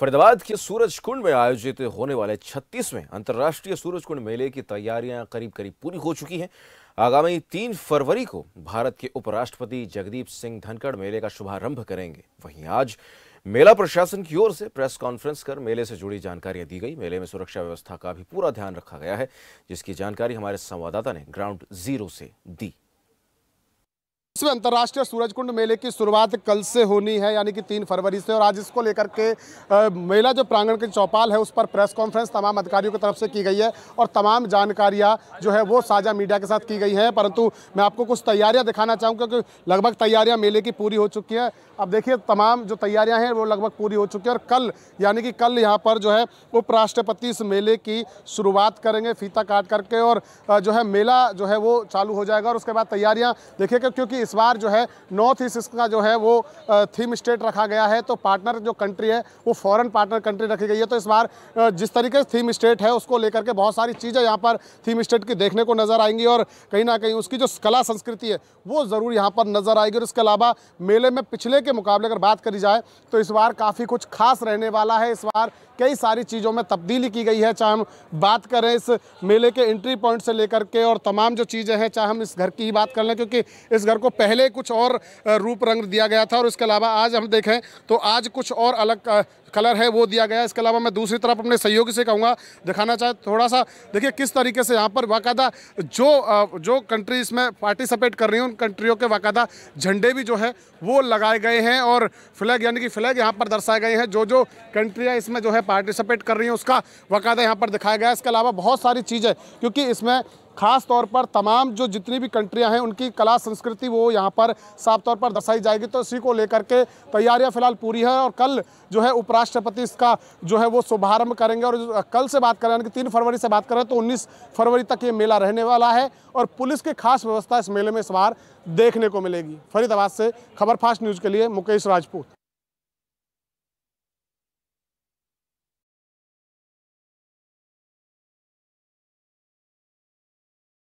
फरीदाबाद के सूरज कुंड में आयोजित होने वाले छत्तीसवें अंतर्राष्ट्रीय सूरज कुंड मेले की तैयारियां करीब करीब पूरी हो चुकी हैं आगामी तीन फरवरी को भारत के उपराष्ट्रपति जगदीप सिंह धनखड़ मेले का शुभारंभ करेंगे वहीं आज मेला प्रशासन की ओर से प्रेस कॉन्फ्रेंस कर मेले से जुड़ी जानकारियां दी गई मेले में सुरक्षा व्यवस्था का भी पूरा ध्यान रखा गया है जिसकी जानकारी हमारे संवाददाता ने ग्राउंड जीरो से दी इसमें अंतर्राष्ट्रीय सूरजकुंड मेले की शुरुआत कल से होनी है यानी कि तीन फरवरी से और आज इसको लेकर के मेला जो प्रांगण के चौपाल है उस पर प्रेस कॉन्फ्रेंस तमाम अधिकारियों की तरफ से की गई है और तमाम जानकारियाँ जो है वो साझा मीडिया के साथ की गई हैं परंतु मैं आपको कुछ तैयारियाँ दिखाना चाहूँगा क्योंकि लगभग तैयारियाँ मेले की पूरी हो चुकी हैं अब देखिए तमाम जो तैयारियाँ हैं वो लगभग पूरी हो चुकी हैं और कल यानी कि कल यहाँ पर जो है उपराष्ट्रपति इस मेले की शुरुआत करेंगे फीता काट करके और जो है मेला जो है वो चालू हो जाएगा और उसके बाद तैयारियाँ देखिएगा क्योंकि इस बार जो है नॉर्थ ईस्ट इसका जो है वो थीम स्टेट रखा गया है तो पार्टनर जो कंट्री है वो फॉरेन पार्टनर कंट्री रखी गई है तो इस बार जिस तरीके से थीम स्टेट है उसको लेकर के बहुत सारी चीज़ें यहाँ पर थीम स्टेट की देखने को नज़र आएंगी और कहीं ना कहीं उसकी जो कला संस्कृति है वो ज़रूर यहाँ पर नज़र आएगी और इसके अलावा मेले में पिछले के मुकाबले अगर बात करी जाए तो इस बार काफ़ी कुछ खास रहने वाला है इस बार कई सारी चीज़ों में तब्दीली की गई है चाहे हम बात करें इस मेले के एंट्री पॉइंट से लेकर के और तमाम जो चीज़ें हैं चाहे हम इस घर की ही बात कर लें क्योंकि इस घर को पहले कुछ और रूप रंग दिया गया था और इसके अलावा आज हम देखें तो आज कुछ और अलग कलर है वो दिया गया इसके अलावा मैं दूसरी तरफ अपने सहयोगी से कहूँगा दिखाना चाहे थोड़ा सा देखिए किस तरीके से यहाँ पर वाकदा जो जो कंट्री इसमें पार्टिसिपेट कर रही हैं उन कंट्रियों के वाकदा झंडे भी जो है वो लगाए गए हैं और फ्लैग यानी कि फ्लैग यहाँ पर दर्शाए गए हैं जो जो कंट्रियाँ इसमें जो है पार्टिसिपेट कर रही हैं उसका वाकदा यहाँ पर दिखाया गया है इसके अलावा बहुत सारी चीज़ें क्योंकि इसमें ख़ास तौर पर तमाम जो जितनी भी कंट्रियां हैं उनकी कला संस्कृति वो यहाँ पर साफ तौर पर दर्शाई जाएगी तो इसी को लेकर के तैयारियाँ फिलहाल पूरी हैं और कल जो है उपराष्ट्रपति इसका जो है वो शुभारंभ करेंगे और कल से बात करें यानी कि तीन फरवरी से बात करें तो उन्नीस फरवरी तक ये मेला रहने वाला है और पुलिस की खास व्यवस्था इस मेले में इस बार देखने को मिलेगी फरीदाबाद से खबर फास्ट न्यूज़ के लिए मुकेश राजपूत